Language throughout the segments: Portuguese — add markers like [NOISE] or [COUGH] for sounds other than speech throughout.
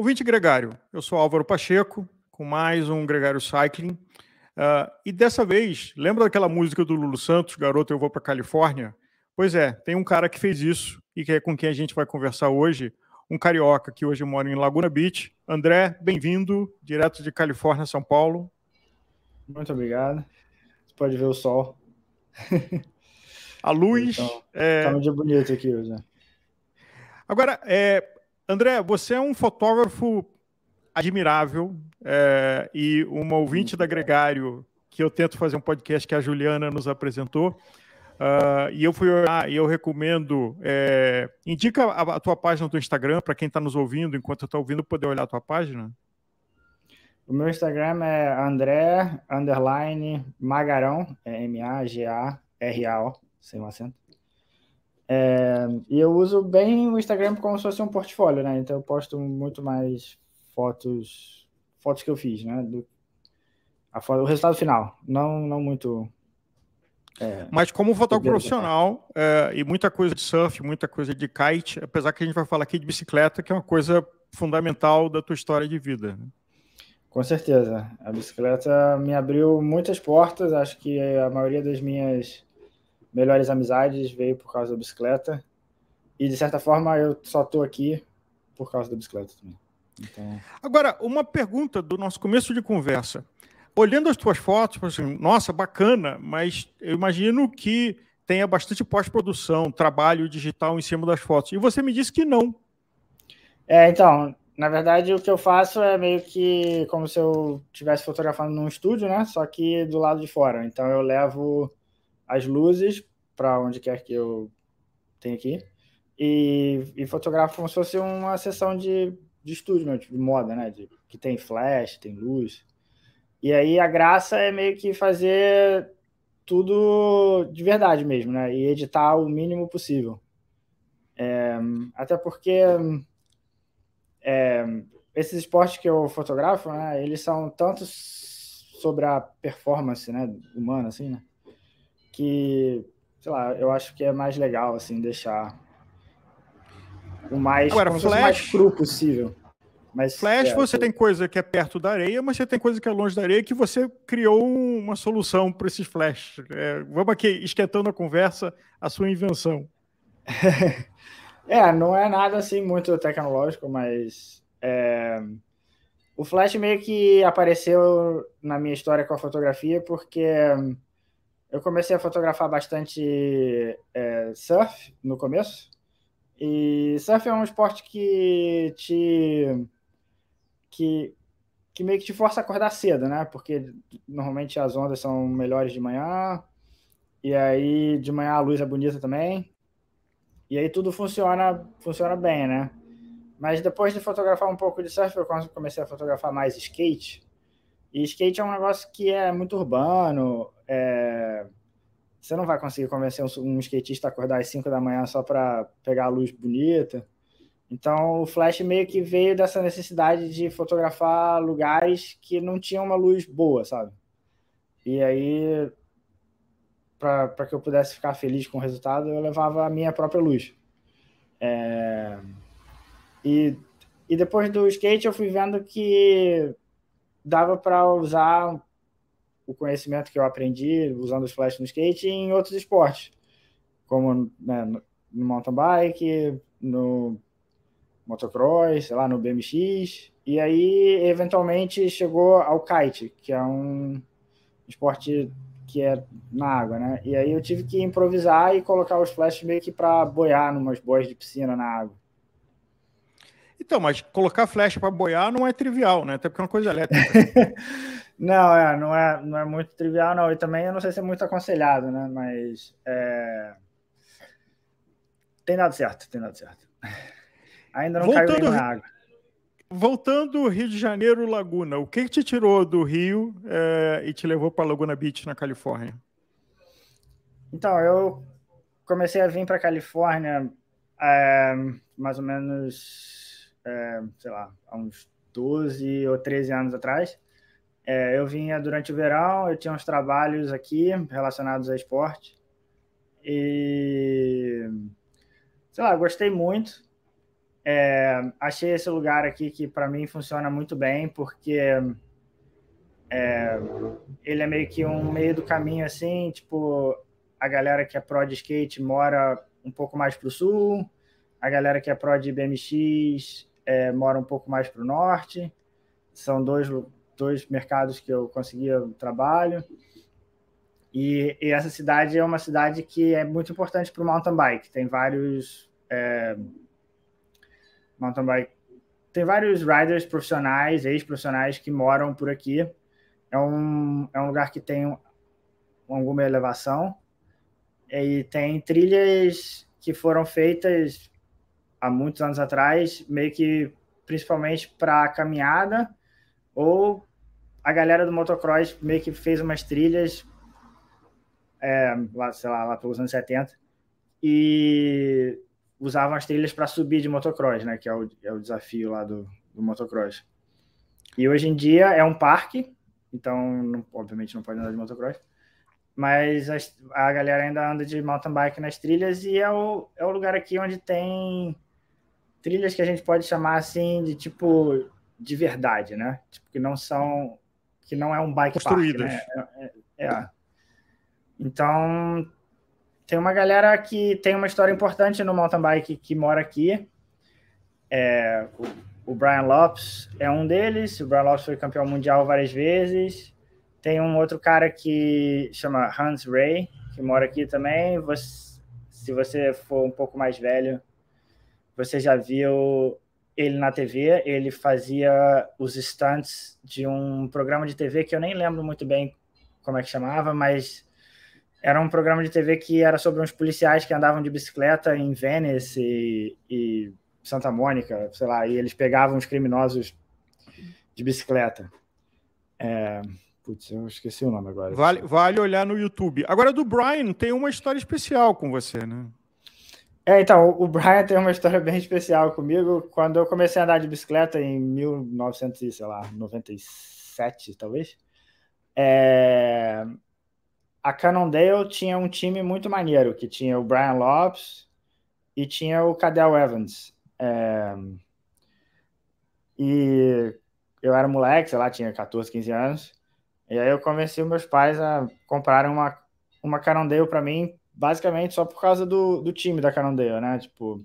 Ouvinte gregário, eu sou Álvaro Pacheco, com mais um Gregário Cycling. Uh, e dessa vez, lembra daquela música do Lulu Santos, Garoto, eu vou para Califórnia? Pois é, tem um cara que fez isso e que é com quem a gente vai conversar hoje, um carioca que hoje mora em Laguna Beach. André, bem-vindo, direto de Califórnia, São Paulo. Muito obrigado. Você pode ver o sol. A luz. Então, é... Tá um dia bonito aqui hoje. Né? Agora, é, André, você é um fotógrafo admirável é, e uma ouvinte da Gregário, que eu tento fazer um podcast que a Juliana nos apresentou. Uh, e eu fui olhar e eu recomendo. É, indica a, a, tua página do Instagram para quem está nos ouvindo, enquanto está ouvindo, poder olhar a tua página. O meu Instagram é André underline Magarão, é M-A-G-A-R-A-O, sem um acento. É, e eu uso bem o Instagram como se fosse um portfólio, né? Então eu posto muito mais fotos, fotos que eu fiz, né? Do, a foto, o resultado final, não, não muito. É, Mas como fotógrafo profissional é, e muita coisa de surf, muita coisa de kite, apesar que a gente vai falar aqui de bicicleta, que é uma coisa fundamental da tua história de vida. Né? Com certeza, a bicicleta me abriu muitas portas. Acho que a maioria das minhas Melhores Amizades veio por causa da bicicleta. E, de certa forma, eu só estou aqui por causa da bicicleta também. Então... Agora, uma pergunta do nosso começo de conversa. Olhando as tuas fotos, tipo assim, nossa, bacana, mas eu imagino que tenha bastante pós-produção, trabalho digital em cima das fotos. E você me disse que não. É, então, na verdade, o que eu faço é meio que como se eu estivesse fotografando num estúdio, né? Só que do lado de fora. Então, eu levo as luzes para onde quer que eu tenha aqui e, e fotografo como se fosse uma sessão de, de estúdio, né? de moda, né? De, que tem flash, tem luz. E aí a graça é meio que fazer tudo de verdade mesmo, né? E editar o mínimo possível. É, até porque é, esses esportes que eu fotografo, né? Eles são tanto sobre a performance né, humana, assim, né? que, sei lá, eu acho que é mais legal, assim, deixar o mais, Agora, flash, mais cru possível. Mas, flash, é, você eu... tem coisa que é perto da areia, mas você tem coisa que é longe da areia que você criou uma solução para esses flash. É, vamos aqui, esquentando a conversa, a sua invenção. [LAUGHS] é, não é nada assim muito tecnológico, mas é... o flash meio que apareceu na minha história com a fotografia porque eu comecei a fotografar bastante é, surf no começo. E surf é um esporte que te. que, que meio que te força a acordar cedo, né? Porque normalmente as ondas são melhores de manhã. E aí de manhã a luz é bonita também. E aí tudo funciona, funciona bem, né? Mas depois de fotografar um pouco de surf, eu comecei a fotografar mais skate. E skate é um negócio que é muito urbano, é... você não vai conseguir convencer um, um skatista a acordar às 5 da manhã só para pegar a luz bonita. Então o flash meio que veio dessa necessidade de fotografar lugares que não tinham uma luz boa, sabe? E aí, para que eu pudesse ficar feliz com o resultado, eu levava a minha própria luz. É... E, e depois do skate eu fui vendo que dava para usar o conhecimento que eu aprendi usando os flashes no skate em outros esportes, como né, no mountain bike, no motocross, sei lá, no BMX. E aí, eventualmente, chegou ao kite, que é um esporte que é na água, né? E aí eu tive que improvisar e colocar os flashes meio que para boiar numas boias de piscina na água. Então, mas colocar flecha para boiar não é trivial, né? Até porque é uma coisa elétrica. [LAUGHS] não, é, não, é, não é muito trivial, não. E também eu não sei se é muito aconselhado, né? Mas é... tem dado certo, tem dado certo. Ainda não Voltando caiu na água. Voltando Rio de Janeiro, Laguna, o que, que te tirou do Rio é, e te levou para Laguna Beach, na Califórnia? Então, eu comecei a vir para a Califórnia é, mais ou menos é, sei lá, há uns 12 ou 13 anos atrás. É, eu vinha durante o verão, eu tinha uns trabalhos aqui relacionados a esporte. E, sei lá, gostei muito. É, achei esse lugar aqui que para mim funciona muito bem, porque é, ele é meio que um meio do caminho assim, tipo, a galera que é pro de skate mora um pouco mais pro sul, a galera que é pro de BMX é, mora um pouco mais para o norte. São dois, dois mercados que eu conseguia trabalho. E, e, essa cidade é uma cidade que é muito importante para o mountain bike. Tem vários é, mountain bike, tem vários riders profissionais, ex-profissionais que moram por aqui. É um, é um lugar que tem alguma elevação e tem trilhas que foram feitas há muitos anos atrás, meio que principalmente para caminhada, ou a galera do motocross meio que fez umas trilhas, é, lá, sei lá, lá pelos anos 70, e usavam as trilhas para subir de motocross, né? Que é o, é o desafio lá do, do motocross. E hoje em dia é um parque, então não, obviamente não pode andar de motocross, mas a, a, galera ainda anda de mountain bike nas trilhas e é o, é o lugar aqui onde tem trilhas que a gente pode chamar assim de tipo de verdade, né? Tipo, que não são. que não é um bike Construídas. né? É, é, é. Então, tem uma galera que tem uma história importante no mountain bike que mora aqui. É, o, o Brian Lopes é um deles. O Brian Lopes foi campeão mundial várias vezes. Tem um outro cara que chama Hans Ray, que mora aqui também. Você, se você for um pouco mais velho, você já viu ele na TV, ele fazia os stunts de um programa de TV que eu nem lembro muito bem como é que chamava, mas era um programa de TV que era sobre uns policiais que andavam de bicicleta em Venice e, e Santa Mônica, sei lá, e eles pegavam os criminosos de bicicleta. É... Putz, eu esqueci o nome agora. Vale, vale olhar no YouTube. Agora, do Brian, tem uma história especial com você, né? É, então, o Brian tem uma história bem especial comigo. Quando eu comecei a andar de bicicleta em 1997, talvez, é... a Cannondale tinha um time muito maneiro, que tinha o Brian Lopes e tinha o Cadel Evans. É... E eu era moleque, sei lá, tinha 14, 15 anos. E aí eu convenci meus pais a comprar uma, uma Cannondale para mim basicamente só por causa do, do time da Canondale, né? Tipo,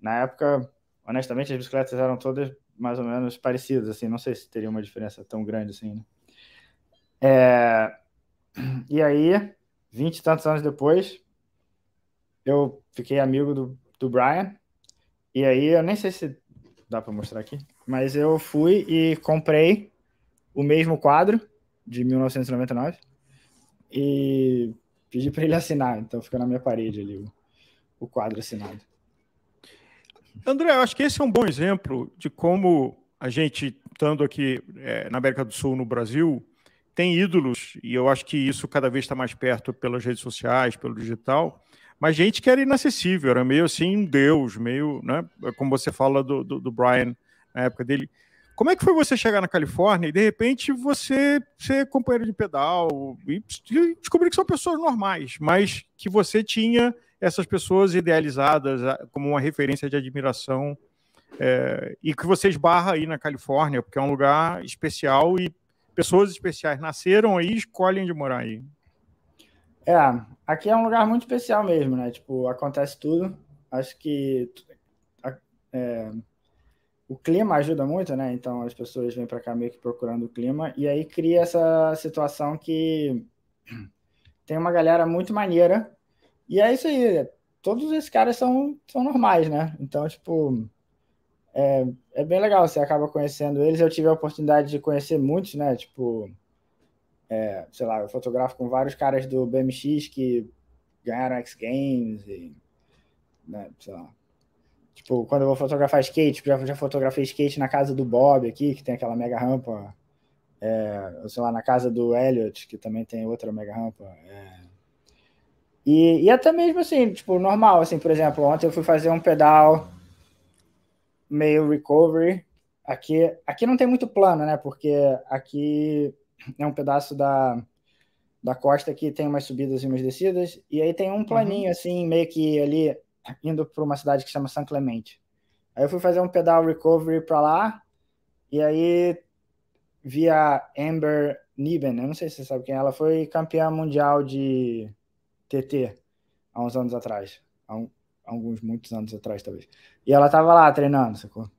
na época, honestamente, as bicicletas eram todas mais ou menos parecidas, assim, não sei se teria uma diferença tão grande assim, né? É... E aí, vinte e tantos anos depois, eu fiquei amigo do, do Brian, e aí eu nem sei se dá para mostrar aqui, mas eu fui e comprei o mesmo quadro de 1999 e Pedi para ele assinar, então fica na minha parede ali o, o quadro assinado. André, eu acho que esse é um bom exemplo de como a gente, estando aqui é, na América do Sul, no Brasil, tem ídolos, e eu acho que isso cada vez está mais perto pelas redes sociais, pelo digital, mas gente que era inacessível, era meio assim um deus, meio, né, como você fala do, do, do Brian na época dele. Como é que foi você chegar na Califórnia e de repente você ser companheiro de pedal e descobrir que são pessoas normais, mas que você tinha essas pessoas idealizadas como uma referência de admiração é, e que você esbarra aí na Califórnia, porque é um lugar especial e pessoas especiais nasceram aí e escolhem de morar aí. É, aqui é um lugar muito especial mesmo, né? Tipo, acontece tudo. Acho que é, o clima ajuda muito, né? Então as pessoas vêm para cá meio que procurando o clima e aí cria essa situação que tem uma galera muito maneira. E é isso aí, todos esses caras são, são normais, né? Então, tipo, é, é bem legal, você acaba conhecendo eles. Eu tive a oportunidade de conhecer muitos, né? Tipo, é, sei lá, eu fotografo com vários caras do BMX que ganharam X Games e, né, sei lá, Tipo, quando eu vou fotografar skate, já, já fotografei skate na casa do Bob aqui, que tem aquela mega rampa. É, sei lá, na casa do Elliot, que também tem outra mega rampa. É. E, e até mesmo assim, tipo, normal, assim, por exemplo, ontem eu fui fazer um pedal meio recovery. Aqui, aqui não tem muito plano, né? Porque aqui é um pedaço da, da costa que tem umas subidas e umas descidas. E aí tem um uhum. planinho, uhum. assim, meio que ali indo para uma cidade que chama São Clemente. Aí eu fui fazer um pedal recovery para lá, e aí via Amber Niven, eu não sei se você sabe quem é, ela foi campeã mundial de TT há uns anos atrás, há, um, alguns muitos anos atrás talvez. E ela tava lá treinando, sacou?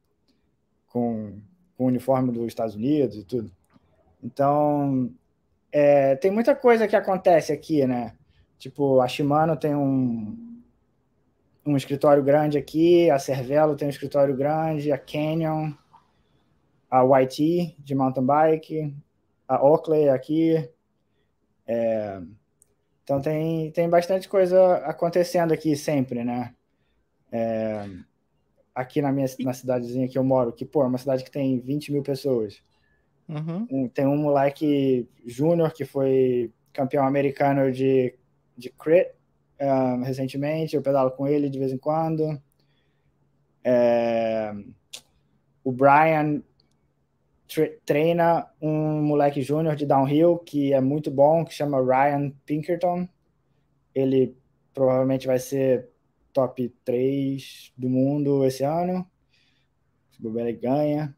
Com, com o uniforme dos Estados Unidos e tudo. Então, é, tem muita coisa que acontece aqui, né? Tipo, a Shimano tem um, um escritório grande aqui, a Cervelo tem um escritório grande, a Canyon, a YT de mountain bike, a Oakley aqui. É, então tem, tem bastante coisa acontecendo aqui sempre, né? É, aqui na minha na cidadezinha que eu moro, que pô, é uma cidade que tem 20 mil pessoas. Uhum. Tem um moleque júnior que foi campeão americano de, de crit um, ah, recentemente, eu pedalo com ele de vez em quando. É, o Brian treina um moleque júnior de downhill que é muito bom, que chama Ryan Pinkerton. Ele provavelmente vai ser top 3 do mundo esse ano. Se o ele ganha.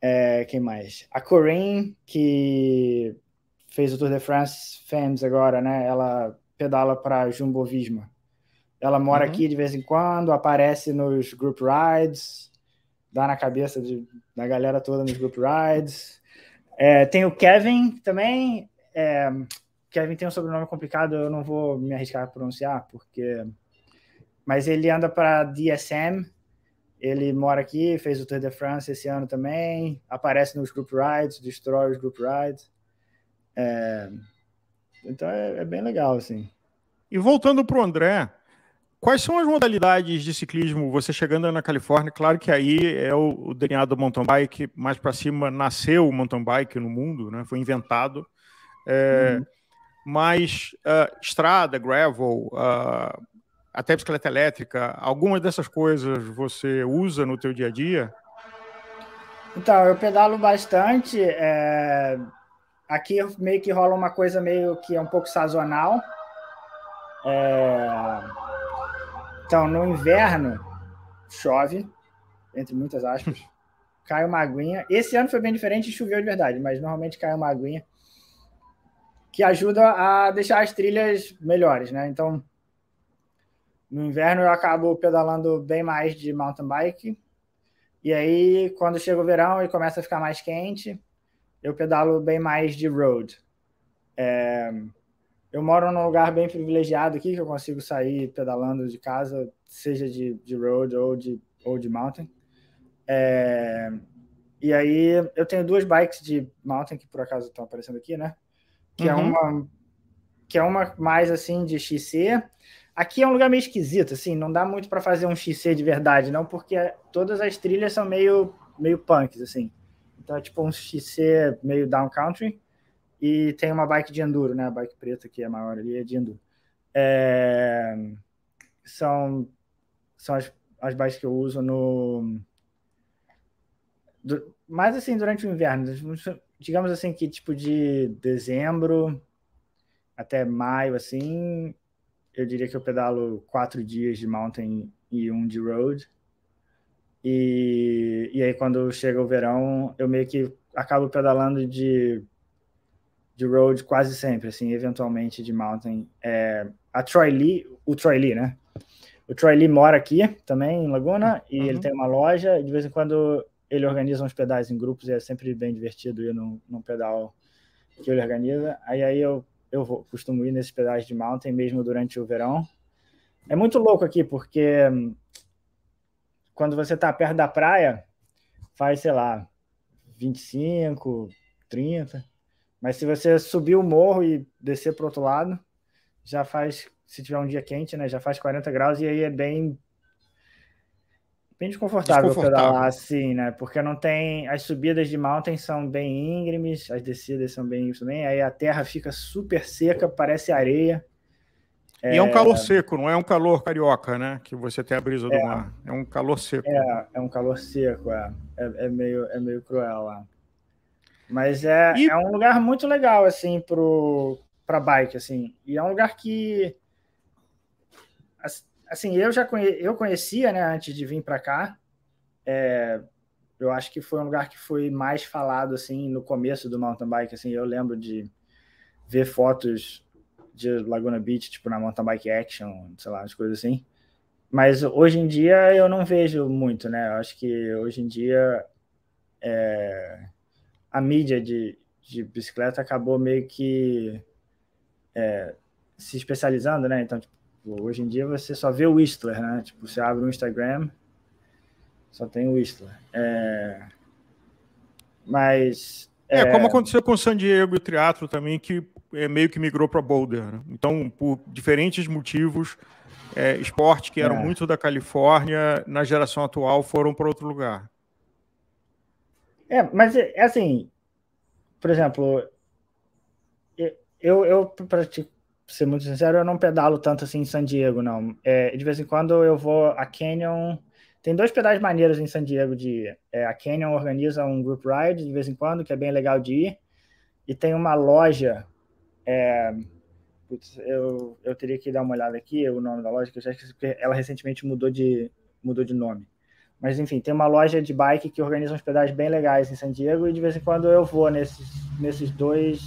É, quem mais? A Corinne, que fez o Tour de France Femmes agora, né? Ela pedala para Jumbo Visma. Ela mora uhum. aqui de vez em quando, aparece nos group rides, dá na cabeça de, da galera toda nos group rides. É, tem o Kevin também. É, Kevin tem um sobrenome complicado, eu não vou me arriscar a pronunciar, porque. Mas ele anda para DSM, ele mora aqui, fez o Tour de France esse ano também, aparece nos group rides, destrói os group rides. É, então é, é bem legal, assim. E voltando para o André, quais são as modalidades de ciclismo? Você chegando na Califórnia, claro que aí é o, o DNA do mountain bike, mais para cima nasceu o mountain bike no mundo, né? Foi inventado. É, uhum. Mas uh, estrada, gravel, uh, até bicicleta elétrica, algumas dessas coisas você usa no teu dia a dia? Então, eu pedalo bastante. É Aqui meio que rola uma coisa meio que é um pouco sazonal. É... Então, no inverno, chove, entre muitas aspas, [LAUGHS] cai uma aguinha. Esse ano foi bem diferente, choveu de verdade, mas normalmente cai uma aguinha que ajuda a deixar as trilhas melhores, né? Então, no inverno eu acabo pedalando bem mais de mountain bike. E aí, quando chega o verão e começa a ficar mais quente, eu pedalo bem mais de road. É, eu moro num lugar bem privilegiado aqui, que eu consigo sair pedalando de casa, seja de, de road ou de, ou de mountain. É, e aí eu tenho duas bikes de mountain que por acaso estão aparecendo aqui, né? Que é uhum. é uma que é uma mais assim de XC. Aqui é um lugar meio esquisito, assim, não dá muito para fazer um XC de verdade, não, porque todas as trilhas são meio meio punks, assim. Então é tipo um XC meio downcountry e tem uma bike de enduro, né? A bike preta que é maior ali é de enduro. É... São, são as, as bikes que eu uso no... Do... mais assim, durante o inverno. Digamos assim que tipo de dezembro até maio, assim, eu diria que eu pedalo quatro dias de mountain e um de road. E, e aí, quando chega o verão, eu meio que acabo pedalando de, de road quase sempre, assim, eventualmente de mountain. É, a Troy Lee, o Troy Lee, né? O Troy Lee mora aqui também, em Laguna, e uhum. ele tem uma loja. De vez em quando ele organiza uns pedais em grupos e é sempre bem divertido ir num, num pedal que ele organiza. Aí, aí eu, eu vou, costumo ir nesses pedais de mountain mesmo durante o verão. É muito louco aqui, porque quando você está perto da praia, faz, sei lá, 25, 30. Mas se você subir o morro e descer para outro lado, já faz, se tiver um dia quente, né? Já faz 40 graus e aí é bem bem desconfortável, desconfortável. pedalar assim, né? Porque não tem. As subidas de mountain são bem íngremes, as descidas são bem íngremes também. Aí a terra fica super seca, parece areia. É... E é um calor é. seco, não é um calor carioca, né? Que você tem a brisa é, do mar. É um calor seco. É, é um calor seco, é. É, é meio, é meio cruel, lá. É. Mas é, e... é um lugar muito legal, assim, pro, pra bike, assim. E é um lugar que... Assim, eu já conhe, eu conhecia, né, antes de vir para cá. É, eu acho que foi um lugar que foi mais falado, assim, no começo do mountain bike, assim. Eu lembro de ver fotos de Laguna Beach, tipo na mountain bike action, sei lá, as coisas assim. Mas hoje em dia eu não vejo muito, né? Eu acho que hoje em dia é, a mídia de, de bicicleta acabou meio que é, se especializando, né? Então, tipo, hoje em dia você só vê o Whistler, né? Tipo, você abre o um Instagram, só tem o Whistler. É, mas é, é, como aconteceu com o San Diego e o Teatro também, que é, meio que migrou para Boulder. Né? Então, por diferentes motivos, é, esportes que eram é. muito da Califórnia, na geração atual, foram para outro lugar. É, mas é, é assim, por exemplo, eu, eu para te ser muito sincero, eu não pedalo tanto assim em San Diego, não. É, de vez em quando eu vou a Canyon tem dois pedais maneiros em San Diego de é, a Canyon organiza um group ride de vez em quando, que é bem legal de ir. E tem uma loja. É, putz, eu, eu teria que dar uma olhada aqui, o nome da loja, que eu já esqueci, porque ela recentemente mudou de, mudou de nome. Mas enfim, tem uma loja de bike que organiza uns pedais bem legais em San Diego e de vez em quando eu vou nesses, nesses dois.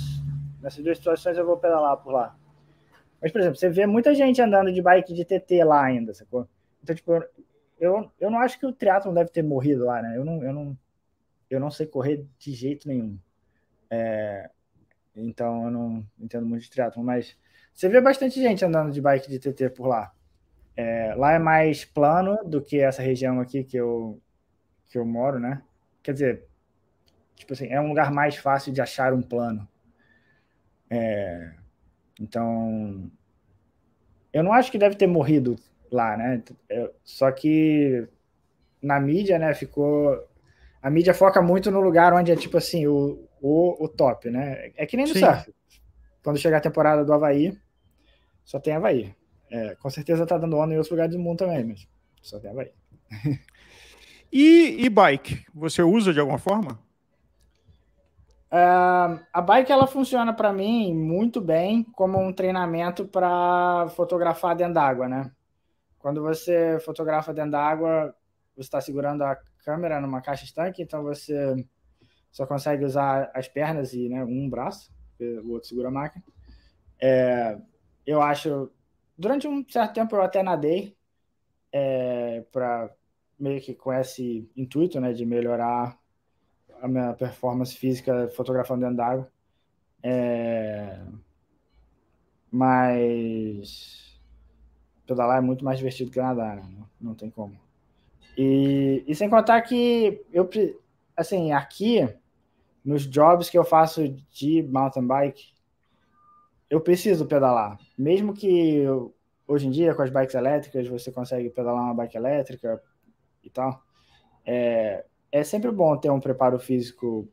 Nessas duas situações eu vou pedalar por lá. Mas, por exemplo, você vê muita gente andando de bike de TT lá ainda, sacou? Então, tipo, eu, eu não acho que o triatlon deve ter morrido lá, né? Eu não, eu não, eu não sei correr de jeito nenhum. É, então eu não entendo muito de triatlon, mas você vê bastante gente andando de bike de TT por lá. É, lá é mais plano do que essa região aqui que eu, que eu moro, né? Quer dizer, tipo assim, é um lugar mais fácil de achar um plano. É, então, eu não acho que deve ter morrido lá, né? Só que na mídia, né, ficou. A mídia foca muito no lugar onde é tipo assim, o, o, o top, né? É que nem no Sim. surf. Quando chegar a temporada do Havaí, só tem Havaí. É, com certeza tá dando onda em outros lugares do mundo também, mas só tem Havaí. [LAUGHS] E, e bike? Você usa de alguma forma? Uh, a bike ela funciona para mim muito bem como um treinamento para fotografar dentro d'água, né? Quando você fotografa dentro da água, você está segurando a câmera numa caixa estanque, então você só consegue usar as pernas e né, um braço, o outro segura a máquina. É, eu acho, durante um certo tempo eu até nadei é, para meio que com esse intuito, né, de melhorar a minha performance física fotografando dentro d'água. É, mas pedalar é muito mais divertido que nadar, né? não, não tem como. E, e, sem contar que eu, assim, aqui, nos jobs que eu faço de mountain bike, eu preciso pedalar. Mesmo que eu, hoje em dia, com as bikes elétricas, você consegue pedalar uma bike elétrica e tal. É, é sempre bom ter um preparo físico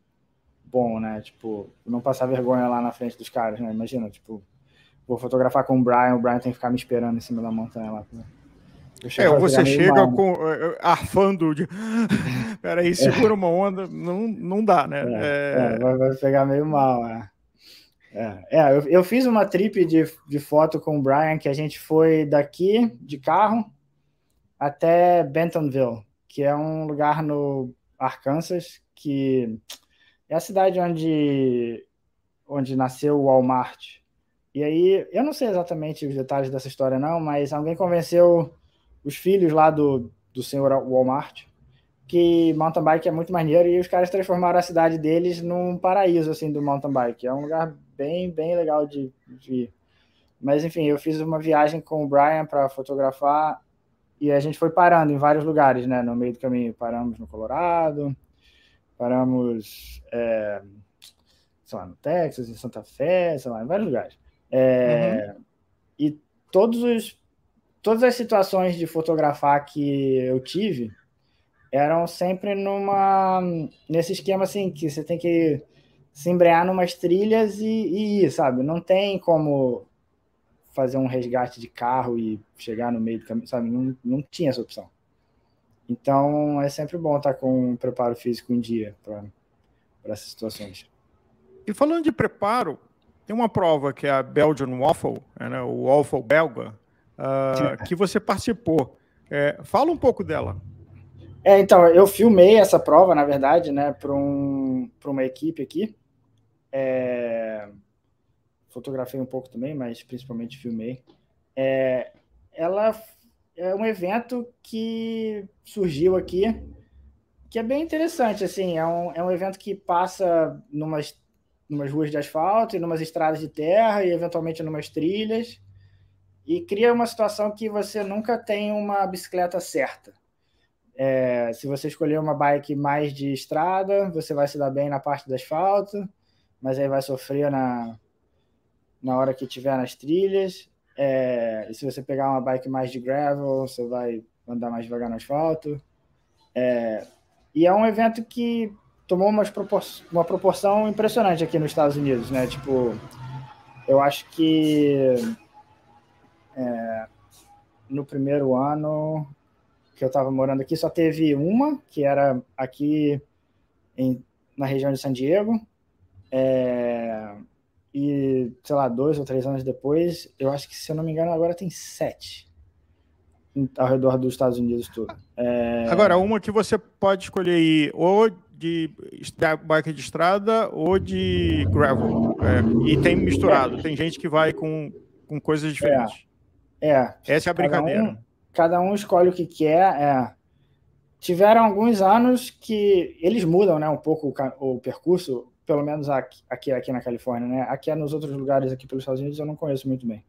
bom, né? Tipo, não passar vergonha lá na frente dos caras, né? Imagina, tipo, vou fotografar com o Brian, o Brian tem que ficar me esperando em cima da montanha lá. É, ou você chega com, eh, eh, arfando de. [LAUGHS] Peraí, é. segura uma onda, não, não dá, né? É, é... É, vai, pegar meio mal, é. É, é. eu, eu fiz uma trip de, de foto com o Brian que a gente foi daqui de carro até Bentonville, que é um lugar no Arkansas que é a cidade onde, onde nasceu o Walmart. E aí, eu não sei exatamente os detalhes dessa história, não, mas alguém convenceu os filhos lá do, do senhor Walmart que mountain bike é muito maneiro e os caras transformaram a cidade deles num paraíso, assim, do mountain bike. É um lugar bem, bem legal de, de Mas, enfim, eu fiz uma viagem com o Brian para fotografar e a gente foi parando em vários lugares, né, no meio do caminho. Paramos no Colorado, paramos, é, sei lá, no Texas, em Santa Fé, sei lá, em vários lugares. É, uhum. E todos os, todas as situações de fotografar que eu tive eram sempre numa nesse esquema assim que você tem que se embrear numas trilhas e, e ir, sabe? Não tem como fazer um resgate de carro e chegar no meio do caminho, sabe? Não, não tinha essa opção. Então é sempre bom estar com um preparo físico em dia para essas situações. E falando de preparo, tem uma prova que é a Belgian Waffle, é, né, o Waffle belga, uh, que você participou. É, fala um pouco dela. É, então, eu filmei essa prova, na verdade, né, para um, uma equipe aqui. É, fotografei um pouco também, mas principalmente filmei. É, ela é um evento que surgiu aqui, que é bem interessante, assim, é um, é um evento que passa numas numas ruas de asfalto, e numas estradas de terra e eventualmente numas trilhas. E cria uma situação que você nunca tem uma bicicleta certa. É, se você escolher uma bike mais de estrada, você vai se dar bem na parte do asfalto, mas aí vai sofrer na, na hora que tiver nas trilhas. É, e se você pegar uma bike mais de gravel, você vai andar mais devagar no asfalto. É, e é um evento que tomou propor uma proporção impressionante aqui nos Estados Unidos, né? Tipo, eu acho que é, no primeiro ano que eu estava morando aqui só teve uma, que era aqui em, na região de San Diego. É, e, sei lá, dois ou três anos depois, eu acho que, se eu não me engano, agora tem sete ao redor dos Estados Unidos tudo. É... Agora, uma que você pode escolher ir ou de, bike de estrada ou de gravel. É, e tem misturado. Tem gente que vai com, com coisas é. diferentes. É. é. Essa é a brincadeira. Cada um, cada um escolhe o que quer. É. Tiveram alguns anos que eles mudam né, um pouco o, o percurso, pelo menos aqui, aqui, aqui na Califórnia. Né? Aqui é nos outros lugares, aqui pelos Estados Unidos, eu não conheço muito bem.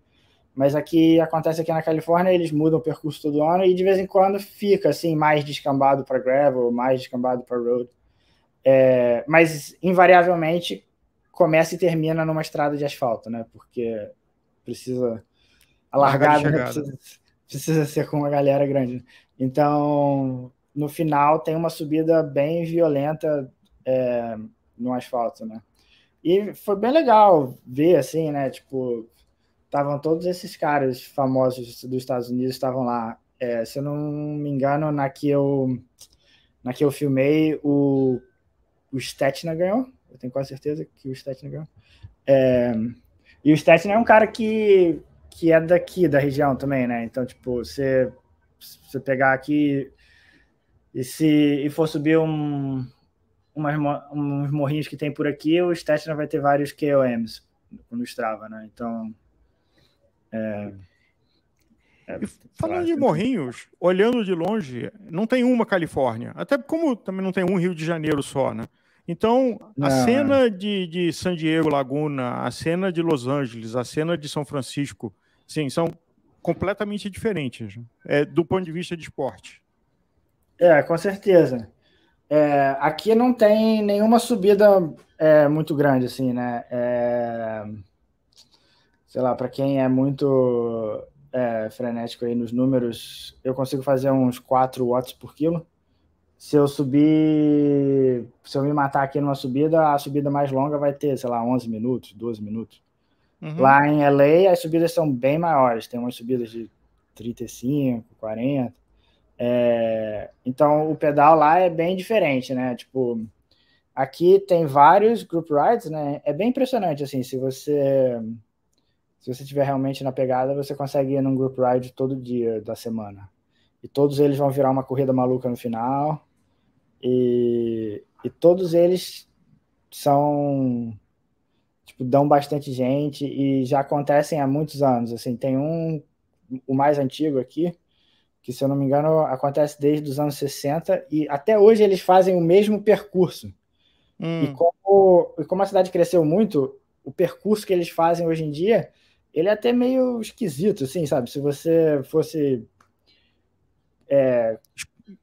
Mas aqui acontece aqui na Califórnia, eles mudam o percurso todo ano e de vez em quando fica assim mais descambado para gravel, mais descambado para road. É, mas, invariavelmente, começa e termina numa estrada de asfalto, né? Porque precisa. A largada né? precisa, precisa ser com uma galera grande. Então, no final, tem uma subida bem violenta é, no asfalto, né? E foi bem legal ver, assim, né? Tipo, estavam todos esses caras famosos dos Estados Unidos estavam lá. É, se eu não me engano, na que eu, na que eu filmei, o o Stetna ganhou. Eu tenho quase certeza que o Stetna ganhou. É, e o Stetna é um cara que, que é daqui, da região também, né? Então, tipo, você, você pegar aqui e, se, e for subir um, umas, uns morrinhos que tem por aqui, o Stetna vai ter vários KOMs no Strava, né? Então. É, é, falando de assim. morrinhos, olhando de longe, não tem uma Califórnia. Até como também não tem um Rio de Janeiro só, né? Então, a Não. cena é. de, de San Diego, Laguna, a cena de Los Angeles, a cena de São Francisco, sim, são completamente diferentes né? é, do ponto de vista de esporte. É, com certeza. É, aqui não tem nenhuma subida é, muito grande, assim, né? É, sei lá, para quem é muito é, frenético aí nos números, eu consigo fazer uns 4 watts por quilo se eu subir, se eu me matar aqui numa subida, a subida mais longa vai ter, sei lá, 11 minutos, 12 minutos. Uhum. Lá em LA, as subidas são bem maiores, tem umas subidas de 35, 40. É... Então, o pedal lá é bem diferente, né? Tipo, aqui tem vários group rides, né? É bem impressionante, assim, se você... Se você estiver realmente na pegada, você consegue ir num group ride todo dia da semana. E todos eles vão virar uma corrida maluca no final. E, e todos eles são tipo, dão bastante gente e já acontecem há muitos anos. Assim, tem um, o mais antigo aqui, que se eu não me engano acontece desde os anos 60 e até hoje eles fazem o mesmo percurso. Hum. E, como, e como a cidade cresceu muito, o percurso que eles fazem hoje em dia, ele é até meio esquisito, assim, sabe? Se você fosse é,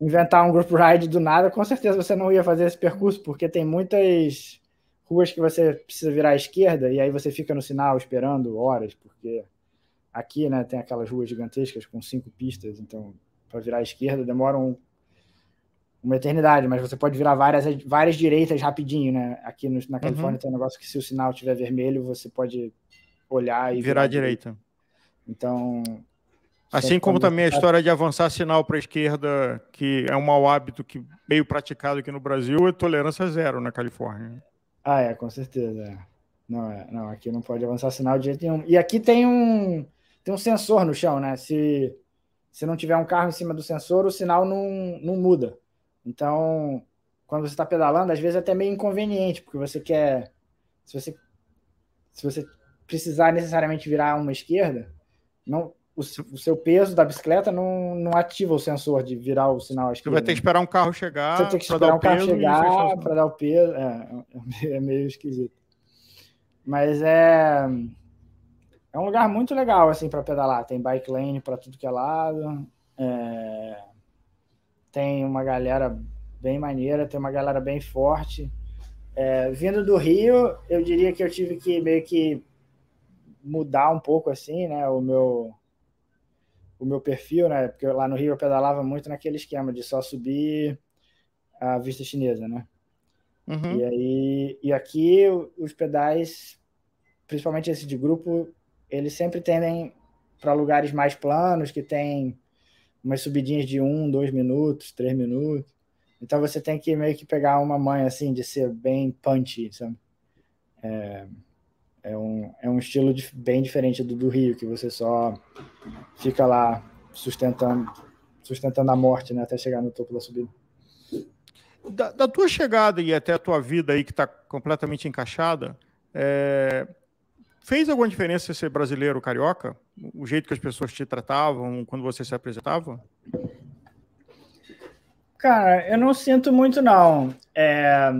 inventar um group ride do nada, com certeza você não ia fazer esse percurso, porque tem muitas ruas que você precisa virar à esquerda e aí você fica no sinal esperando horas, porque aqui, né, tem aquelas ruas gigantescas com cinco pistas, então para virar à esquerda demora um, uma eternidade, mas você pode virar várias, várias direitas rapidinho, né? Aqui no, na uhum. Califórnia uhum. tem um negócio que se o sinal tiver vermelho, você pode olhar e virar, virar à direita. direita. Então, Assim como também a história de avançar sinal para a esquerda, que é um mau hábito que meio praticado aqui no Brasil, é tolerância zero na Califórnia. Ah, é, com certeza. É. Não, é, não, aqui não pode avançar sinal de jeito nenhum. E aqui tem um, tem um sensor no chão, né? Se, se não tiver um carro em cima do sensor, o sinal não, não muda. Então, quando você está pedalando, às vezes é até meio inconveniente, porque você quer. Se você, se você precisar necessariamente virar uma esquerda, não o, o, seu peso da bicicleta não, não ativa o sensor de virar o sinal esquerdo. Você vai ter que esperar um carro chegar. Você tem que esperar um carro chegar para dar o peso. É, é, é meio esquisito. Mas é é um lugar muito legal assim para pedalar. Tem bike lane para tudo que é lado. É... Tem uma galera bem maneira, tem uma galera bem forte. É... Vindo do Rio, eu diria que eu tive que meio que mudar um pouco assim, né? O meu o meu perfil, né? Porque lá no Rio eu pedalava muito naquele esquema de só subir a vista chinesa, né? Uhum. E aí, e aqui os pedais, principalmente esse de grupo, eles sempre tendem para lugares mais planos, que tem umas subidinhas de um, dois minutos, três minutos. Então você tem que meio que pegar uma mãe assim de ser bem punch, sabe? É, é um, é um estilo de, bem diferente do do Rio, que você só fica lá sustentando, sustentando a morte né, até chegar no topo da subida. Da, da tua chegada e até a tua vida aí que está completamente encaixada, é, fez alguma diferença ser brasileiro carioca? O jeito que as pessoas te tratavam quando você se apresentava? Cara, eu não sinto muito, não. É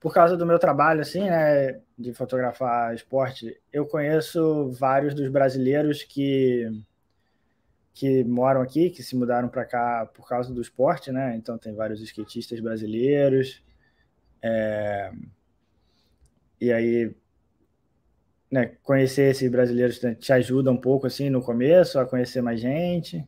por causa do meu trabalho, assim, né, de fotografar esporte, eu conheço vários dos brasileiros que que moram aqui, que se mudaram para cá por causa do esporte, né? Então tem vários skatistas brasileiros. É... E aí, né, conhecer esses brasileiros te ajuda um pouco assim no começo a conhecer mais gente.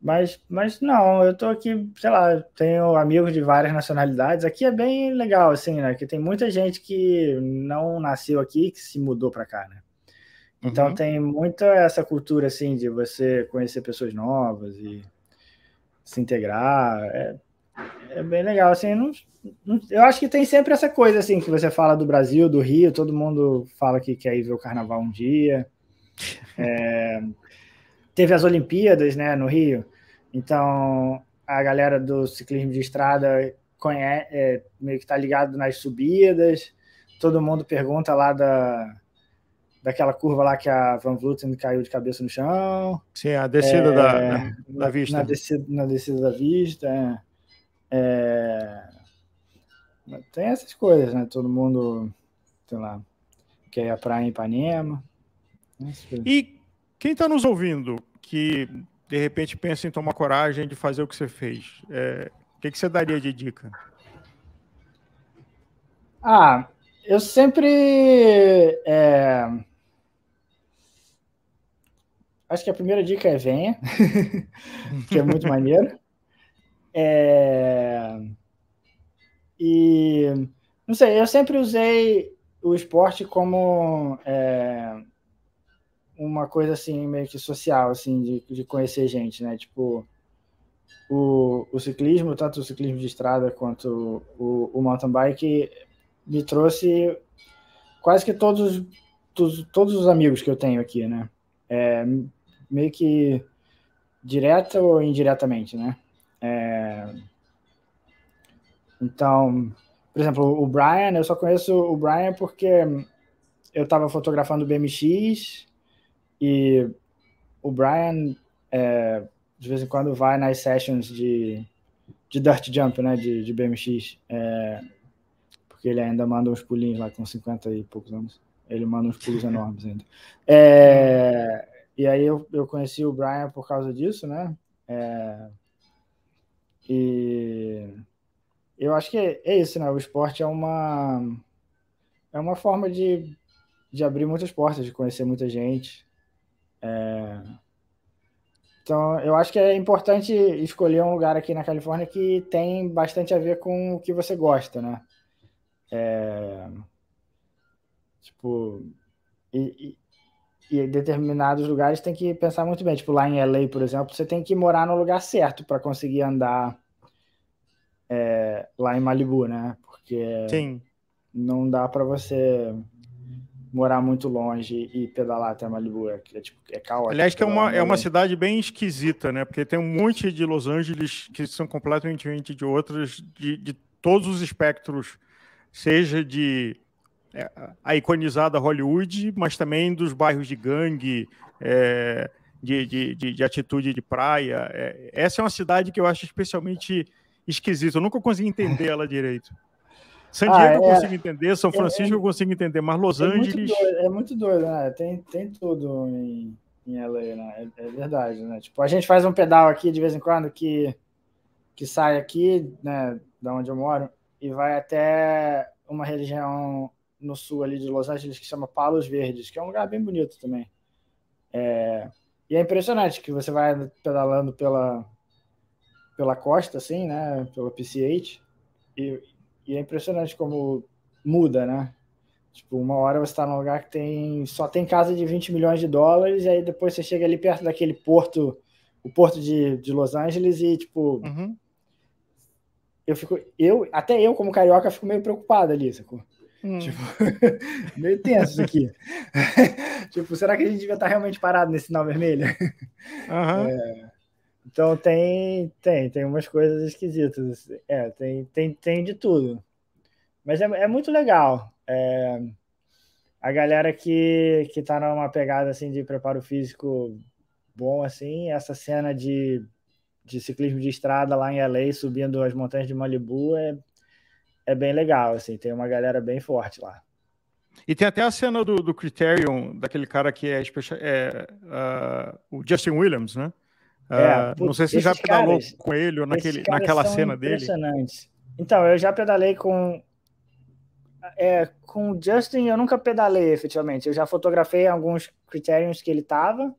Mas, mas não, eu tô aqui, sei lá, tenho amigos de várias nacionalidades. Aqui é bem legal, assim, né? Que tem muita gente que não nasceu aqui, que se mudou para cá, né? Então uhum. tem muita essa cultura, assim, de você conhecer pessoas novas e se integrar. É, é bem legal, assim. Não, não, eu acho que tem sempre essa coisa, assim, que você fala do Brasil, do Rio, todo mundo fala que quer ir ver o carnaval um dia. É, teve as Olimpíadas, né, no Rio. Então, a galera do ciclismo de estrada conhece, é, meio que está ligado nas subidas. Todo mundo pergunta lá da daquela curva lá que a Van Vluten caiu de cabeça no chão. Sim, a descida é, da, né, na, da vista. Na descida, na descida da vista. É, é tem essas coisas, né? Todo mundo, sei lá, quer ir à praia em Ipanema. E quem está nos ouvindo, que de repente pensa em tomar coragem de fazer o que você fez, é, o que, que você daria de dica? Ah, eu sempre. É... Acho que a primeira dica é venha, [LAUGHS] que é muito maneiro. É... E não sei, eu sempre usei o esporte como é, uma coisa assim, meio que social, assim, de, de conhecer gente, né? Tipo, o, o ciclismo, tanto o ciclismo de estrada quanto o, o mountain bike, me trouxe quase que todos, todos, todos os amigos que eu tenho aqui, né? É, meio que direta ou indiretamente, né? É, então, por exemplo, o Brian, eu só conheço o Brian porque eu estava fotografando o BMX e o Brian, é, de vez em quando, vai nas sessions de, de Dirt Jump, né? De, de BMX. É, porque ele ainda manda uns pulinhos lá com 50 e poucos anos. Ele manda uns pulos [LAUGHS] enormes ainda. É, e aí eu, eu conheci o Brian por causa disso, né? É, e eu acho que é isso, né? O esporte é uma é uma forma de, de abrir muitas portas, de conhecer muita gente, é... Então, eu acho que é importante escolher um lugar aqui na Califórnia que tem bastante a ver com o que você gosta, né? É... Tipo, e, e, e, determinados lugares tem que pensar muito bem. Tipo, lá em LA, por exemplo, você tem que morar no lugar certo para conseguir andar é, lá em Malibu, né? Porque Sim. não dá para você morar muito longe e pedalar até Malibu. É, é, tipo, é caótico. Aliás, que é uma, é uma cidade bem esquisita, né? Porque tem um monte de Los Angeles que são completamente de outras, de, de todos os espectros, seja de é, a iconizada Hollywood, mas também dos bairros de gangue, é, de, de, de, de, atitude de praia. É, essa é uma cidade que eu acho especialmente esquisita. Eu nunca consegui entender ela direito. San Diego ah, é, eu consigo entender, São é, Francisco é, eu consigo entender, mas Los é Angeles. doido, é muito doido, né? Tem, tem tudo em, em LA, né? É, é, verdade, né? Tipo, a gente faz um pedal aqui de vez em quando que, que sai aqui, né, da onde eu moro, e vai até uma região no sul ali de Los Angeles que chama Palos Verdes, que é um lugar bem bonito também. É, e é impressionante que você vai pedalando pela, pela costa, assim, né? Pela PCH. E, e é impressionante como muda, né? Tipo, uma hora você está num lugar que tem só tem casa de 20 milhões de dólares, e aí depois você chega ali perto daquele porto, o porto de, de Los Angeles, e tipo. Uhum. Eu fico. Eu, até eu, como carioca, fico meio preocupado ali, sacou? Hum. Tipo, [LAUGHS] meio tenso isso aqui. [LAUGHS] tipo, será que a gente devia estar tá realmente parado nesse sinal vermelho? Uhum. É, então tem, tem, tem umas coisas esquisitas. É, tem, tem, tem de tudo. Mas é, é muito legal. É, a galera que, que tá numa pegada assim de preparo físico bom, assim, essa cena de, de ciclismo de estrada lá em LA, subindo as montanhas de Malibu, é, é bem legal, assim, tem uma galera bem forte lá. E tem até a cena do, do Criterion, daquele cara que é, é uh, o Justin Williams, né? É, uh, não sei se já pedalou com ele ou naquele, naquela cena dele. Então, eu já pedalei com. É, com o Justin eu nunca pedalei efetivamente. Eu já fotografei alguns critérios que ele tava.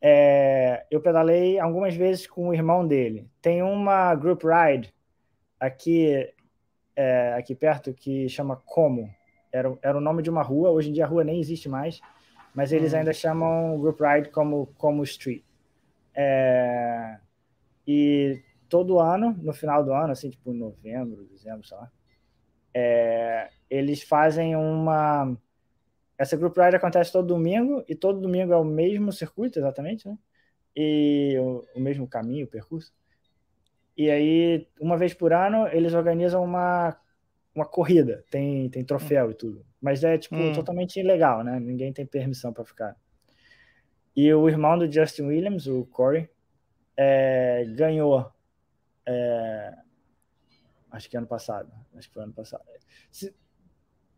É, eu pedalei algumas vezes com o irmão dele. Tem uma group ride aqui, é, aqui perto que chama Como. Era, era o nome de uma rua. Hoje em dia a rua nem existe mais, mas eles hum. ainda chamam group ride como Como Street. É, e todo ano, no final do ano, assim, tipo novembro, dezembro, sei lá, é, eles fazem uma. Essa Group Ride acontece todo domingo, e todo domingo é o mesmo circuito, exatamente, né? E o, o mesmo caminho, o percurso. E aí, uma vez por ano, eles organizam uma, uma corrida. Tem, tem troféu hum. e tudo. Mas é, tipo, hum. totalmente ilegal, né? Ninguém tem permissão para ficar e o irmão do Justin Williams, o Corey, é, ganhou. É, acho que ano passado. Acho que foi ano passado. Se,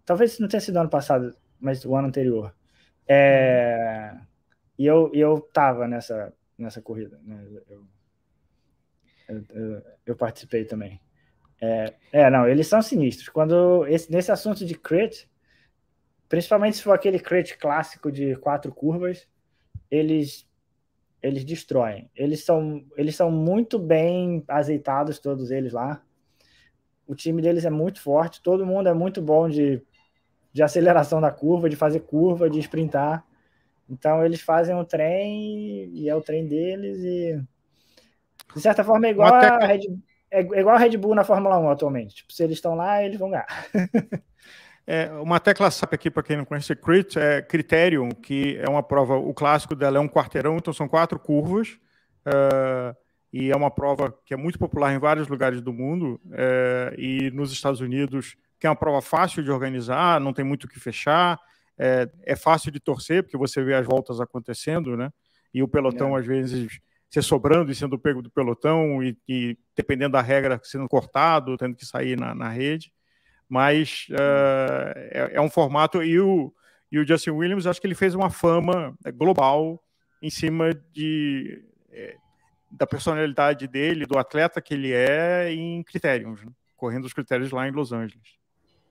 talvez não tenha sido ano passado, mas o ano anterior. É, e eu, eu tava nessa, nessa corrida. Né? Eu, eu, eu, eu, participei também. É, é, não, eles são sinistros. Quando esse, nesse assunto de crit, principalmente se for aquele crit clássico de quatro curvas, eles eles destroem. Eles são, eles são muito bem azeitados, todos eles lá. O time deles é muito forte, todo mundo é muito bom de, de aceleração da curva, de fazer curva, de sprintar. Então eles fazem o trem e é o trem deles e de certa forma é igual a Red, é igual a Red Bull na Fórmula 1 atualmente. Tipo, se eles estão lá, eles vão ganhar. [LAUGHS] É, uma tecla SAP aqui, para quem não conhece, CRIT, é Criterion, que é uma prova, o clássico dela é um quarteirão, então são quatro curvas, uh, e é uma prova que é muito popular em vários lugares do mundo, uh, e nos Estados Unidos, que é uma prova fácil de organizar, não tem muito o que fechar, é, é fácil de torcer, porque você vê as voltas acontecendo, né? E o pelotão, é. às vezes, se sobrando e sendo pego do pelotão, e, e, dependendo da regra, sendo cortado, tendo que sair na, na rede mas uh, é, é, um formato. E o, e o Justin Williams, acho que ele fez uma fama eh, global em cima de, é, da personalidade dele, do atleta que ele é, em critérios, né? correndo os critérios lá em Los Angeles.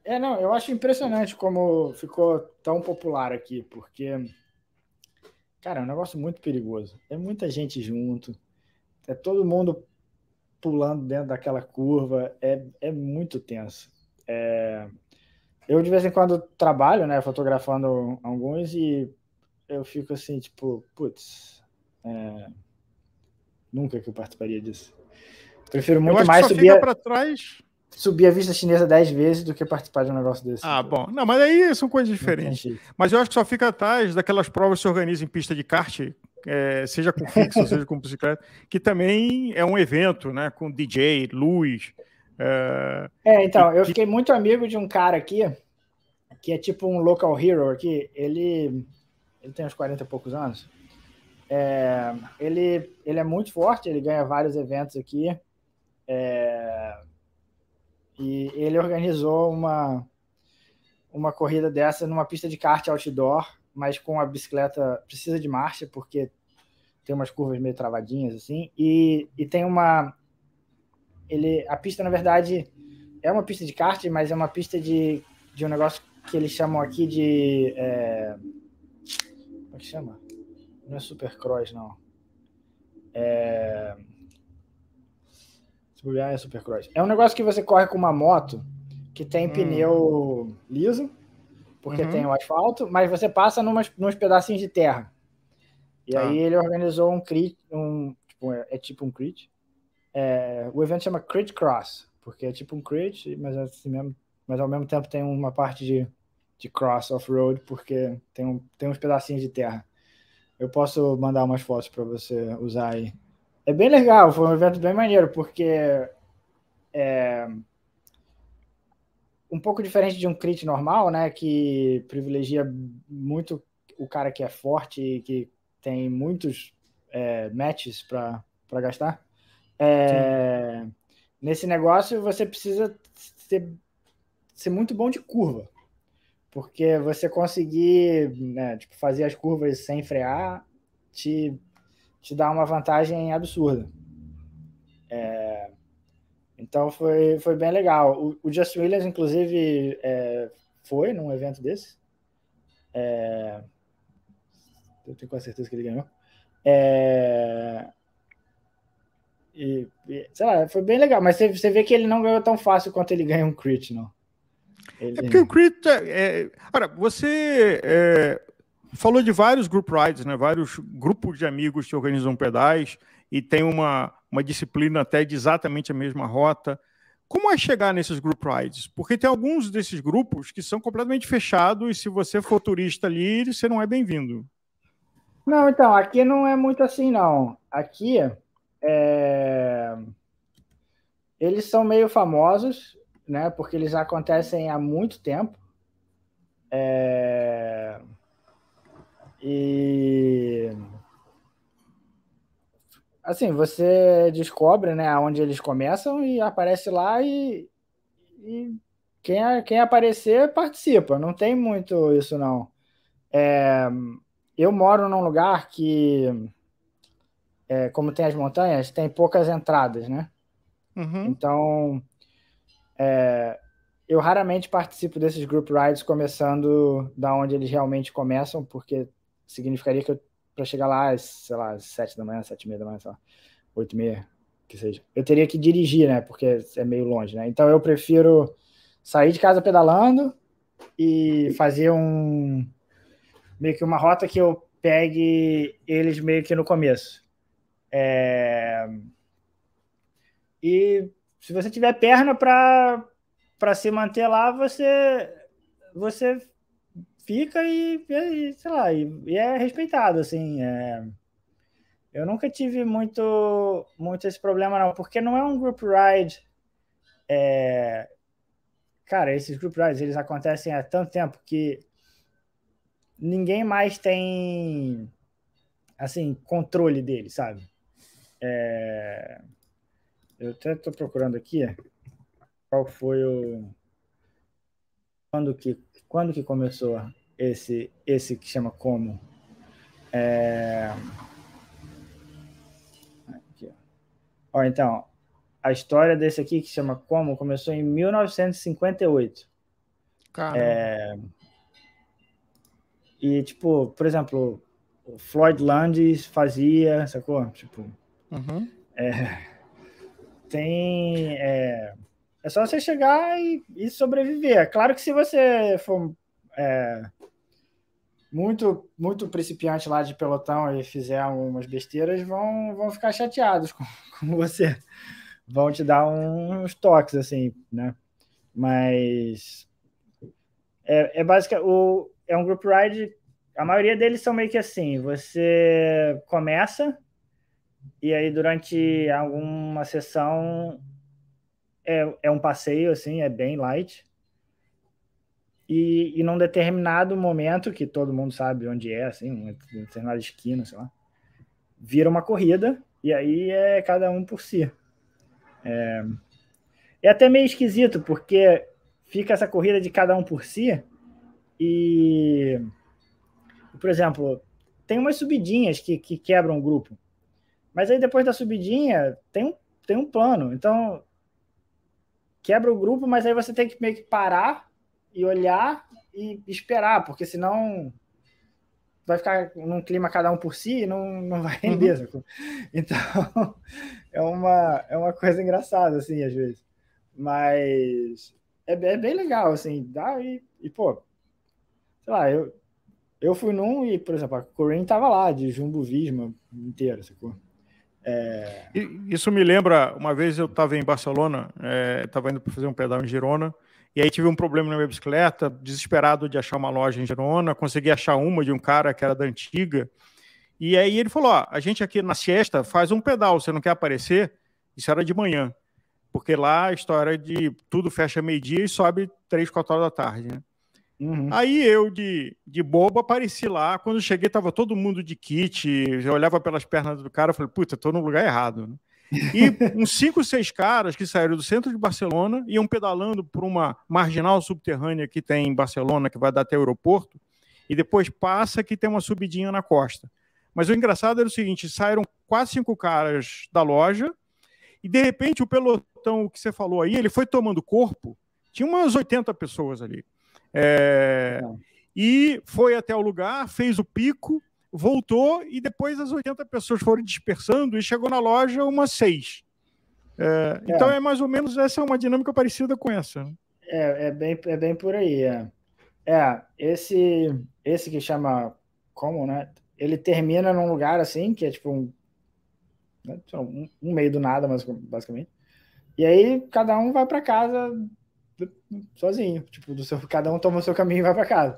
É, não, eu acho impressionante como ficou tão popular aqui, porque, cara, é um negócio muito perigoso. É muita gente junto, é todo mundo pulando dentro daquela curva, é, é muito tenso. É... Eu de vez em quando trabalho, né, fotografando alguns e eu fico assim, tipo, putz, é... nunca que eu participaria disso. Prefiro muito mais subir. A... trás subir a vista chinesa 10 vezes do que participar de um negócio desse. Ah, bom. Não, mas aí são coisas diferentes. Mas eu acho que só fica atrás daquelas provas que se organizam em pista de kart, é, seja com fixo, [LAUGHS] seja com bicicleta, que também é um evento, né? Com DJ, luz, é, é, então, eu fiquei muito amigo de um cara aqui, que é tipo um local hero aqui. Ele, ele tem uns 40 e poucos anos. É, ele, ele é muito forte, ele ganha vários eventos aqui. É, e ele organizou uma, uma corrida dessa numa pista de kart outdoor, mas com a bicicleta precisa de marcha, porque tem umas curvas meio travadinhas assim. E, e tem uma, ele, a pista, na verdade, é uma pista de kart, mas é uma pista de, de um negócio que eles chamam aqui de. É, como é que chama? Não é Supercross, não. É. é Supercross. É um negócio que você corre com uma moto que tem hum. pneu liso, porque uhum. tem o asfalto, mas você passa numas, nos pedacinhos de terra. E ah. aí ele organizou um crit, um, tipo, é, é tipo um crit, é, o evento chama Crit Cross, porque é tipo um crit, mas, é assim mesmo, mas ao mesmo tempo tem uma parte de, de cross off-road, porque tem, um, tem uns pedacinhos de terra. Eu posso mandar umas fotos para você usar aí. É bem legal, foi um evento bem maneiro, porque é um pouco diferente de um crit normal, né? Que privilegia muito o cara que é forte e que tem muitos é, matches para gastar. É, nesse negócio, você precisa ser, ser, muito bom de curva. Porque você conseguir né, tipo, fazer as curvas sem frear te, te dá uma vantagem absurda. É, então foi, foi bem legal. O, o Justin Williams, inclusive, é, foi num evento desse. É, eu tenho quase certeza que ele ganhou. É, e, e, sei lá, foi bem legal, mas você, vê que ele não ganhou tão fácil quanto ele ganha um crit, não. Ele... É porque o crit. É, Agora, é, você é, falou de vários group rides, né? Vários grupos de amigos que organizam pedais e tem uma, uma disciplina até de exatamente a mesma rota. Como é chegar nesses group rides? Porque tem alguns desses grupos que são completamente fechados e se você for turista ali, você não é bem-vindo. Não, então, aqui não é muito assim, não. Aqui é... Eles são meio famosos, né? Porque eles acontecem há muito tempo. É... E assim, você descobre, né, onde eles começam e aparece lá e, e quem, quem aparecer participa. Não tem muito isso não. É... Eu moro num lugar que é, como tem as montanhas, tem poucas entradas, né? Uhum. Então, é, eu raramente participo desses group rides começando da onde eles realmente começam, porque significaria que para chegar lá, sei lá, às sete da manhã, sete e meia da manhã, sei lá, oito e meia, que seja, eu teria que dirigir, né? Porque é meio longe, né? Então eu prefiro sair de casa pedalando e fazer um meio que uma rota que eu pegue eles meio que no começo. É... E se você tiver perna para se manter lá, você, você fica e, e sei lá, e, e, é respeitado, assim. É... Eu nunca tive muito, muito esse problema, não, porque não é um group ride. É... Cara, esses group rides eles acontecem há tanto tempo que ninguém mais tem assim controle deles, sabe? É... Eu até estou procurando aqui qual foi o. Quando que, quando que começou esse, esse que chama Como? É... Aqui, ó. ó, então, a história desse aqui que chama Como começou em 1958. Caramba. É... E, tipo, por exemplo, o Floyd Landis fazia, sacou? Tipo, Uhum. É, tem. É, é, só você chegar e, e, sobreviver. É claro que se você for é, muito, muito principiante lá de pelotão e fizer umas besteiras, vão, vão ficar chateados com, [LAUGHS] com você. Vão te dar uns toques, assim, né? Mas. É, é basicamente. O, é um group ride. A maioria deles são meio que assim: você começa e aí, durante alguma sessão, é, é um passeio, assim, é bem light. E, e num determinado momento, que todo mundo sabe onde é, assim, uma determinada esquina, sei lá, vira uma corrida, e aí é cada um por si. É, é até meio esquisito, porque fica essa corrida de cada um por si, e, por exemplo, tem umas subidinhas que, que quebram o grupo. Mas aí depois da subidinha tem um, tem um plano. Então quebra o grupo, mas aí você tem que meio que parar e olhar e esperar, porque senão vai ficar num clima cada um por si e não, não vai render. Uhum. Então, [LAUGHS] é uma, é uma coisa engraçada, assim, às vezes. Mas é, é bem legal, assim, dá e, e, pô, sei lá, eu, eu fui num e, por exemplo, a Corinne tava lá, de Jumbo Visma inteiro, sacou? É... Isso me lembra, uma vez eu estava em Barcelona, estava é, indo para fazer um pedal em Girona, e aí tive um problema na minha bicicleta, desesperado de achar uma loja em Girona, consegui achar uma de um cara que era da antiga, e aí ele falou, ó, a gente aqui na siesta faz um pedal, você não quer aparecer? Isso era de manhã, porque lá a história de tudo fecha meio-dia e sobe três, quatro horas da tarde, né? Uhum. Aí eu, de, de bobo, apareci lá. Quando cheguei, estava todo mundo de kit. Eu olhava pelas pernas do cara e falei, puta, estou no lugar errado. Né? E [LAUGHS] uns cinco, seis caras que saíram do centro de Barcelona, iam pedalando por uma marginal subterrânea que tem em Barcelona, que vai dar até o aeroporto, e depois passa que tem uma subidinha na costa. Mas o engraçado era o seguinte: saíram quase cinco caras da loja, e de repente o pelotão que você falou aí, ele foi tomando corpo. Tinha umas 80 pessoas ali. É, e foi até o lugar, fez o pico, voltou e depois as 80 pessoas foram dispersando e chegou na loja umas seis. É, é. Então é mais ou menos essa é uma dinâmica parecida com essa. Né? É, é bem, é bem por aí. É. é, esse, esse que chama como, né? Ele termina num lugar assim que é tipo um, né? um, um meio do nada, mas basicamente. E aí cada um vai para casa sozinho. Tipo, do seu, cada um toma o seu caminho e vai para casa.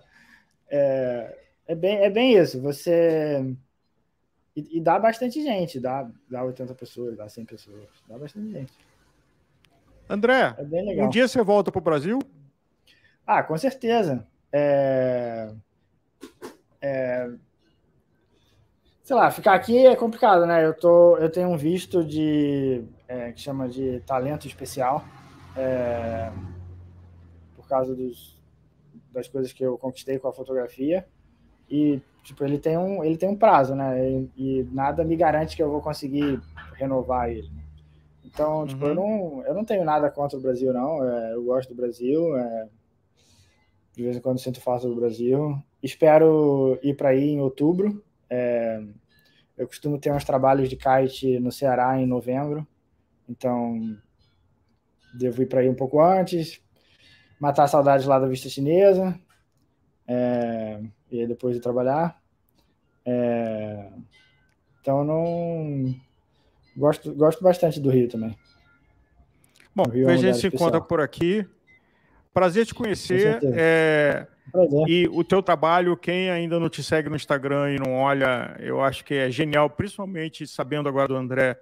É, é, bem, é bem isso. Você. E, e, dá bastante gente, dá, dá 80 pessoas, dá 100 pessoas, dá bastante gente. André, é um dia você volta para o Brasil? Ah, com certeza. É... É... Sei lá, ficar aqui é complicado, né? Eu, tô, eu tenho um visto de. É, que chama de talento especial. É causa dos, das coisas que eu conquistei com a fotografia. E, tipo, ele tem um, ele tem um prazo, né? E, e nada me garante que eu vou conseguir renovar ele. Né? Então, tipo, uhum. eu, não, eu não tenho nada contra o Brasil, não. É, eu gosto do Brasil. É, de vez em quando sinto falta do Brasil. Espero ir para aí em outubro. É, eu costumo ter uns trabalhos de kite no Ceará em novembro. Então, devo ir para aí um pouco antes, matar a saudade lá da vista chinesa, é, e aí depois de trabalhar. É, então não gosto, gosto bastante do Rio também. Bom, Rio é a gente se encontra por aqui. Prazer te conhecer. É... Prazer. E o teu trabalho, quem ainda não te segue no Instagram e não olha, eu acho que é genial, principalmente sabendo agora do André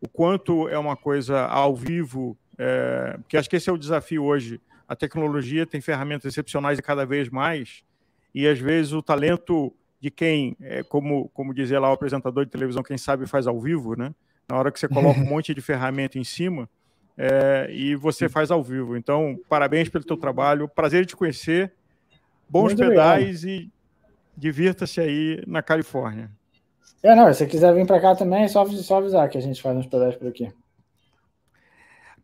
o quanto é uma coisa ao vivo, é... porque acho que esse é o desafio hoje a tecnologia tem ferramentas excepcionais e cada vez mais, e às vezes o talento de quem, é, como, como dizia lá o apresentador de televisão, quem sabe faz ao vivo, né? Na hora que você coloca um [LAUGHS] monte de ferramenta em cima é, e você faz ao vivo. Então, parabéns pelo teu trabalho, prazer em te conhecer, bons Muito pedais e divirta-se aí na Califórnia. É, não, se quiser vir para cá também, é só, só avisar que a gente faz uns pedais por aqui.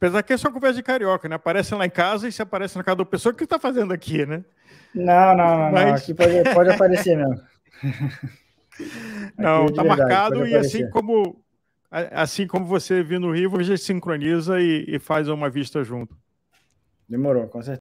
Apesar que é só conversa de carioca, né? aparece lá em casa e se aparece na casa da pessoa, o que está fazendo aqui, né? Não, não, não. Mas... não. Aqui pode, pode aparecer mesmo. [LAUGHS] não, está é marcado e assim como, assim como você vir no Rio, você sincroniza e, e faz uma vista junto. Demorou, com certeza.